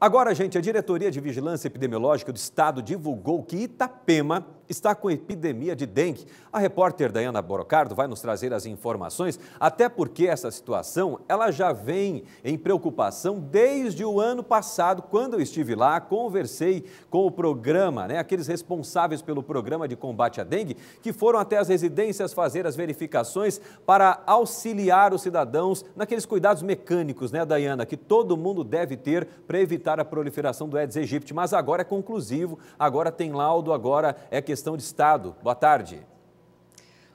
Agora, gente, a Diretoria de Vigilância Epidemiológica do Estado divulgou que Itapema está com epidemia de dengue. A repórter Dayana Borocardo vai nos trazer as informações, até porque essa situação ela já vem em preocupação desde o ano passado, quando eu estive lá, conversei com o programa, né, aqueles responsáveis pelo programa de combate à dengue, que foram até as residências fazer as verificações para auxiliar os cidadãos naqueles cuidados mecânicos, né, Dayana, que todo mundo deve ter para evitar a proliferação do Aedes aegypti. Mas agora é conclusivo, agora tem laudo, agora é questão Questão de Estado. Boa tarde.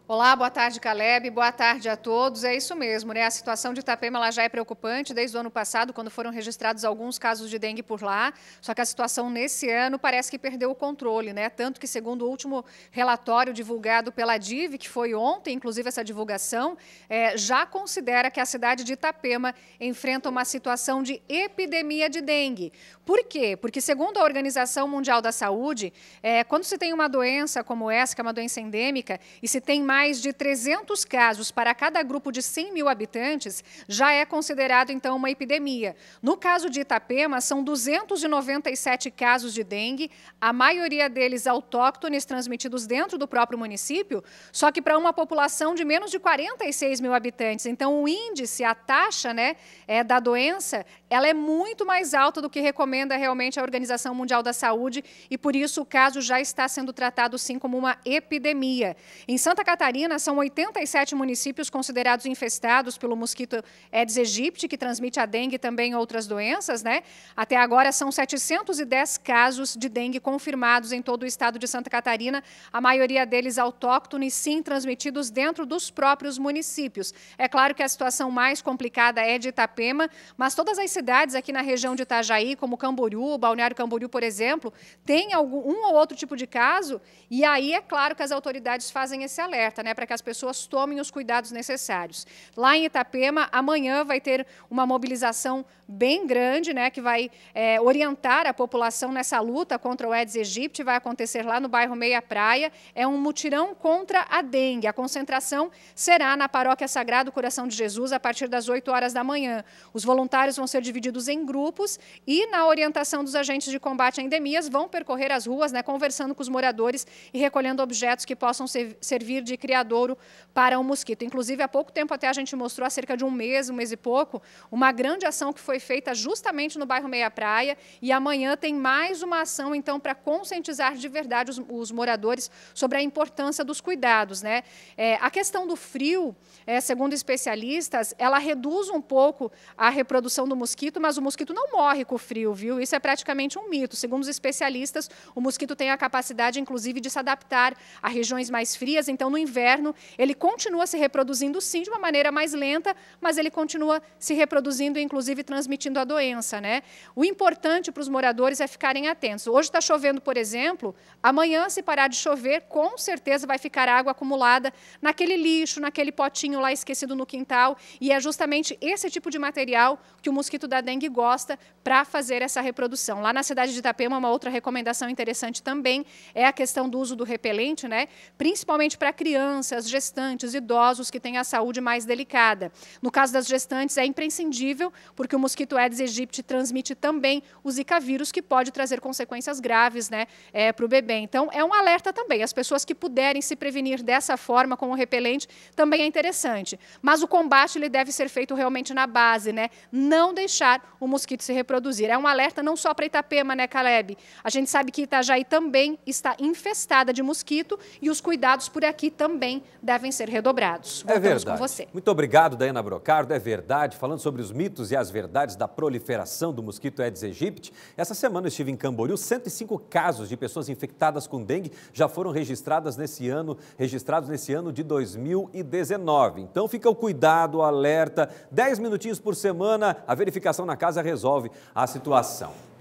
Olá, boa tarde, Caleb. Boa tarde a todos. É isso mesmo, né? A situação de Itapema ela já é preocupante desde o ano passado, quando foram registrados alguns casos de dengue por lá. Só que a situação nesse ano parece que perdeu o controle, né? Tanto que, segundo o último relatório divulgado pela DIV, que foi ontem, inclusive essa divulgação, é, já considera que a cidade de Itapema enfrenta uma situação de epidemia de dengue. Por quê? Porque, segundo a Organização Mundial da Saúde, é, quando se tem uma doença como essa, que é uma doença endêmica, e se tem mais mais de 300 casos para cada grupo de 100 mil habitantes, já é considerado então uma epidemia. No caso de Itapema, são 297 casos de dengue, a maioria deles autóctones transmitidos dentro do próprio município, só que para uma população de menos de 46 mil habitantes. Então, o índice, a taxa né, é, da doença ela é muito mais alta do que recomenda realmente a Organização Mundial da Saúde e por isso o caso já está sendo tratado sim como uma epidemia. Em Santa Catarina são 87 municípios considerados infestados pelo mosquito Aedes aegypti, que transmite a dengue e também outras doenças, né? Até agora são 710 casos de dengue confirmados em todo o estado de Santa Catarina, a maioria deles autóctones, sim transmitidos dentro dos próprios municípios. É claro que a situação mais complicada é de Itapema, mas todas as cidades cidades aqui na região de Itajaí, como Camboriú, Balneário Camboriú, por exemplo, tem algum, um ou outro tipo de caso, e aí é claro que as autoridades fazem esse alerta, né, para que as pessoas tomem os cuidados necessários. Lá em Itapema, amanhã vai ter uma mobilização bem grande, né, que vai é, orientar a população nessa luta contra o Aedes aegypti, vai acontecer lá no bairro Meia Praia, é um mutirão contra a dengue. A concentração será na Paróquia Sagrado Coração de Jesus a partir das 8 horas da manhã. Os voluntários vão ser divididos em grupos e, na orientação dos agentes de combate a endemias, vão percorrer as ruas, né, conversando com os moradores e recolhendo objetos que possam ser, servir de criadouro para o um mosquito. Inclusive, há pouco tempo até a gente mostrou, há cerca de um mês, um mês e pouco, uma grande ação que foi feita justamente no bairro Meia Praia e amanhã tem mais uma ação, então, para conscientizar de verdade os, os, moradores sobre a importância dos cuidados. Né? É, a questão do frio, é, segundo especialistas, ela reduz um pouco a reprodução do mosquito mosquito, mas o mosquito não morre com o frio, viu? Isso é praticamente um mito. Segundo os especialistas, o mosquito tem a capacidade, inclusive, de se adaptar a regiões mais frias, então no inverno ele continua se reproduzindo, sim, de uma maneira mais lenta, mas ele continua se reproduzindo, inclusive transmitindo a doença, né? O importante para os moradores é ficarem atentos. Hoje está chovendo, por exemplo, amanhã, se parar de chover, com certeza vai ficar água acumulada naquele lixo, naquele potinho lá esquecido no quintal, e é justamente esse tipo de material que o mosquito mosquito da dengue gosta para fazer essa reprodução. Lá na cidade de Itapema, uma outra recomendação interessante também é a questão do uso do repelente, né? principalmente para crianças, gestantes, idosos que têm a saúde mais delicada. No caso das gestantes, é imprescindível, porque o mosquito Aedes aegypti transmite também o Zika vírus, que pode trazer consequências graves né, é, para o bebê. Então, é um alerta também. As pessoas que puderem se prevenir dessa forma com o repelente também é interessante. Mas o combate ele deve ser feito realmente na base, né? Não deixar deixar o mosquito se reproduzir. É um alerta não só para Itapema, né, Caleb? A gente sabe que Itajaí também está infestada de mosquito e os cuidados por aqui também devem ser redobrados. É Voltamos é verdade. com você. Muito obrigado, Dayana Brocardo. É verdade. Falando sobre os mitos e as verdades da proliferação do mosquito Aedes aegypti, essa semana eu estive em Camboriú. 105 casos de pessoas infectadas com dengue já foram registradas nesse ano, registrados nesse ano de 2019. Então fica o cuidado, o alerta. 10 minutinhos por semana, a verificação multiplicação na casa resolve a situação.